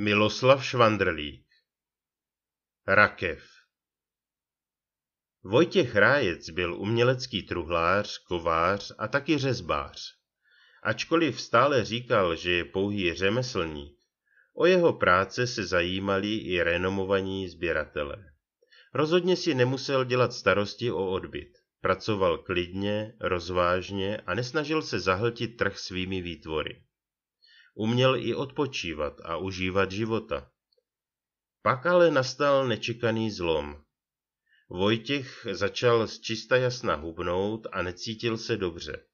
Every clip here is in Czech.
Miloslav Švandrlík Rakev Vojtěch Rájec byl umělecký truhlář, kovář a taky řezbář. Ačkoliv stále říkal, že je pouhý řemeslník, o jeho práce se zajímali i renomovaní sběratelé. Rozhodně si nemusel dělat starosti o odbyt. Pracoval klidně, rozvážně a nesnažil se zahltit trh svými výtvory uměl i odpočívat a užívat života. Pak ale nastal nečekaný zlom. Vojtěch začal z čista jasna hubnout a necítil se dobře.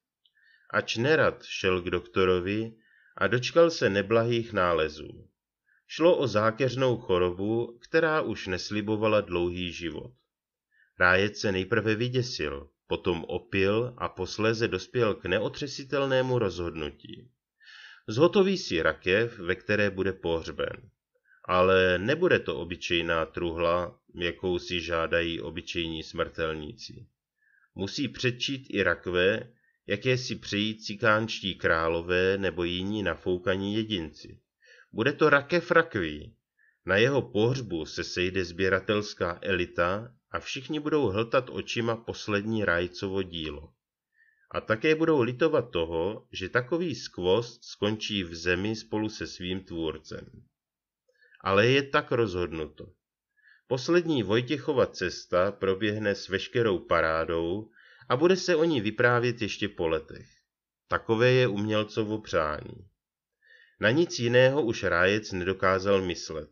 Ač nerad šel k doktorovi a dočkal se neblahých nálezů. Šlo o zákeřnou chorobu, která už neslibovala dlouhý život. Rájec se nejprve vyděsil, potom opil a posléze dospěl k neotřesitelnému rozhodnutí. Zhotoví si rakev, ve které bude pohřben. Ale nebude to obyčejná truhla, jakou si žádají obyčejní smrtelníci. Musí předčít i rakve, jaké si přejí cikánští králové nebo jiní nafoukaní jedinci. Bude to rakev rakví. Na jeho pohřbu se sejde sběratelská elita a všichni budou hltat očima poslední rajcovo dílo a také budou litovat toho, že takový skvost skončí v zemi spolu se svým tvůrcem. Ale je tak rozhodnuto. Poslední Vojtěchova cesta proběhne s veškerou parádou a bude se o ní vyprávět ještě po letech. Takové je umělcovo přání. Na nic jiného už rájec nedokázal myslet.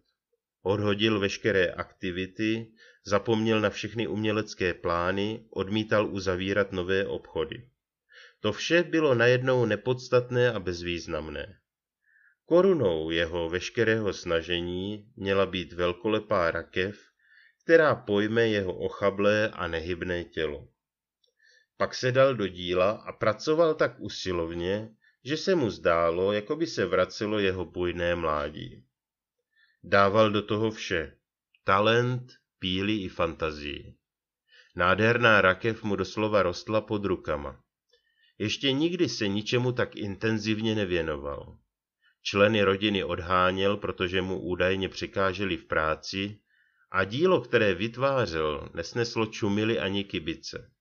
Odhodil veškeré aktivity, zapomněl na všechny umělecké plány, odmítal uzavírat nové obchody. To vše bylo najednou nepodstatné a bezvýznamné. Korunou jeho veškerého snažení měla být velkolepá rakev, která pojme jeho ochablé a nehybné tělo. Pak se dal do díla a pracoval tak usilovně, že se mu zdálo, jako by se vracelo jeho bujné mládí. Dával do toho vše. Talent, píly i fantazii. Nádherná rakev mu doslova rostla pod rukama. Ještě nikdy se ničemu tak intenzivně nevěnoval. Členy rodiny odháněl, protože mu údajně překáželi v práci a dílo, které vytvářel, nesneslo čumily ani kibice.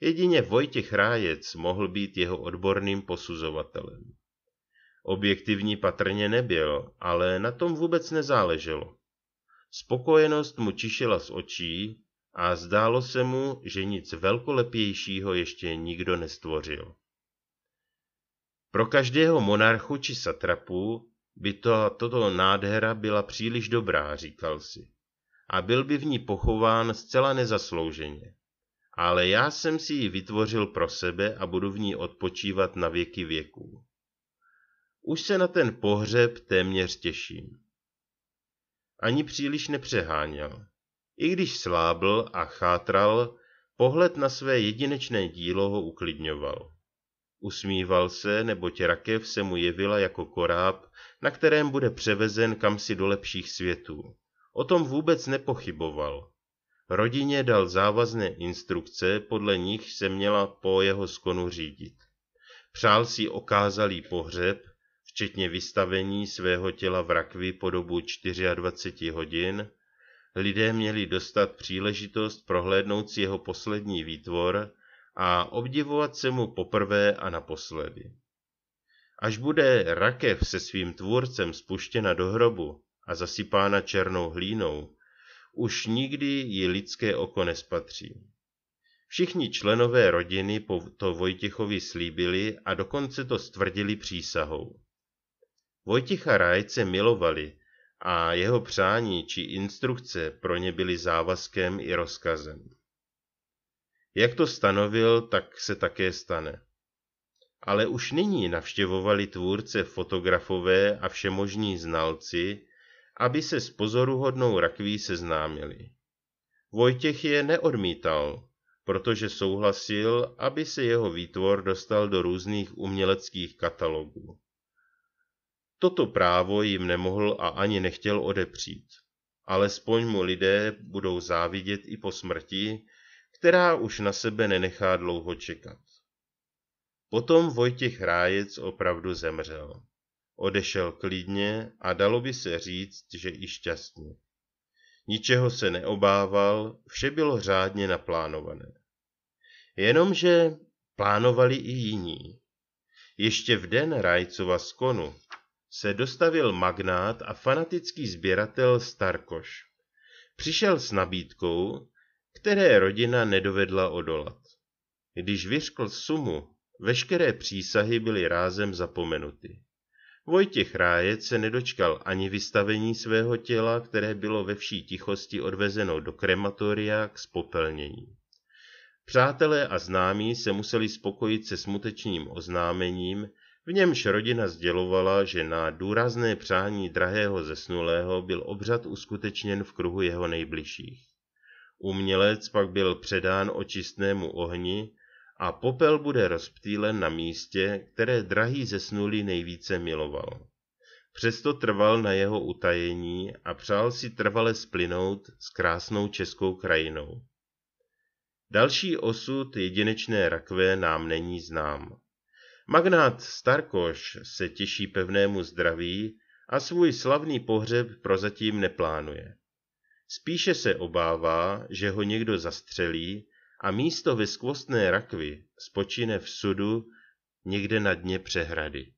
Jedině Vojtěch Rájec mohl být jeho odborným posuzovatelem. Objektivní patrně nebyl, ale na tom vůbec nezáleželo. Spokojenost mu čišila z očí a zdálo se mu, že nic velkolepějšího ještě nikdo nestvořil. Pro každého monarchu či satrapu by to, toto nádhera byla příliš dobrá, říkal si. A byl by v ní pochován zcela nezaslouženě. Ale já jsem si ji vytvořil pro sebe a budu v ní odpočívat na věky věků. Už se na ten pohřeb téměř těším. Ani příliš nepřeháněl. I když slábl a chátral, pohled na své jedinečné dílo ho uklidňoval. Usmíval se, neboť rakev se mu jevila jako koráb, na kterém bude převezen kamsi do lepších světů. O tom vůbec nepochyboval. Rodině dal závazné instrukce, podle nich se měla po jeho skonu řídit. Přál si okázalý pohřeb, včetně vystavení svého těla v rakvi po dobu 24 hodin, lidé měli dostat příležitost prohlédnout si jeho poslední výtvor a obdivovat se mu poprvé a naposledy. Až bude rakev se svým tvůrcem spuštěna do hrobu a zasypána černou hlínou, už nikdy ji lidské oko nespatří. Všichni členové rodiny to Vojtěchovi slíbili a dokonce to stvrdili přísahou. Vojtěcha Rájce milovali a jeho přání či instrukce pro ně byly závazkem i rozkazem. Jak to stanovil, tak se také stane. Ale už nyní navštěvovali tvůrce fotografové a všemožní znalci, aby se s pozoruhodnou rakví seznámili. Vojtěch je neodmítal, protože souhlasil, aby se jeho výtvor dostal do různých uměleckých katalogů. Toto právo jim nemohl a ani nechtěl odepřít. Alespoň mu lidé budou závidět i po smrti, která už na sebe nenechá dlouho čekat. Potom Vojtěch Rájec opravdu zemřel. Odešel klidně a dalo by se říct, že i šťastně. Ničeho se neobával, vše bylo řádně naplánované. Jenomže plánovali i jiní. Ještě v den Rajcova skonu se dostavil magnát a fanatický sběratel Starkoš. Přišel s nabídkou, které rodina nedovedla odolat. Když vyřkl sumu, veškeré přísahy byly rázem zapomenuty. Vojtěch Rájec se nedočkal ani vystavení svého těla, které bylo ve vší tichosti odvezeno do krematoria k spopelnění. Přátelé a známí se museli spokojit se smutečným oznámením, v němž rodina sdělovala, že na důrazné přání drahého zesnulého byl obřad uskutečněn v kruhu jeho nejbližších. Umělec pak byl předán očistnému ohni a popel bude rozptýlen na místě, které drahý zesnulý nejvíce miloval. Přesto trval na jeho utajení a přál si trvale splynout s krásnou českou krajinou. Další osud jedinečné rakve nám není znám. Magnát Starkoš se těší pevnému zdraví a svůj slavný pohřeb prozatím neplánuje. Spíše se obává, že ho někdo zastřelí a místo ve skvostné rakvi spočine v sudu někde na dně přehrady.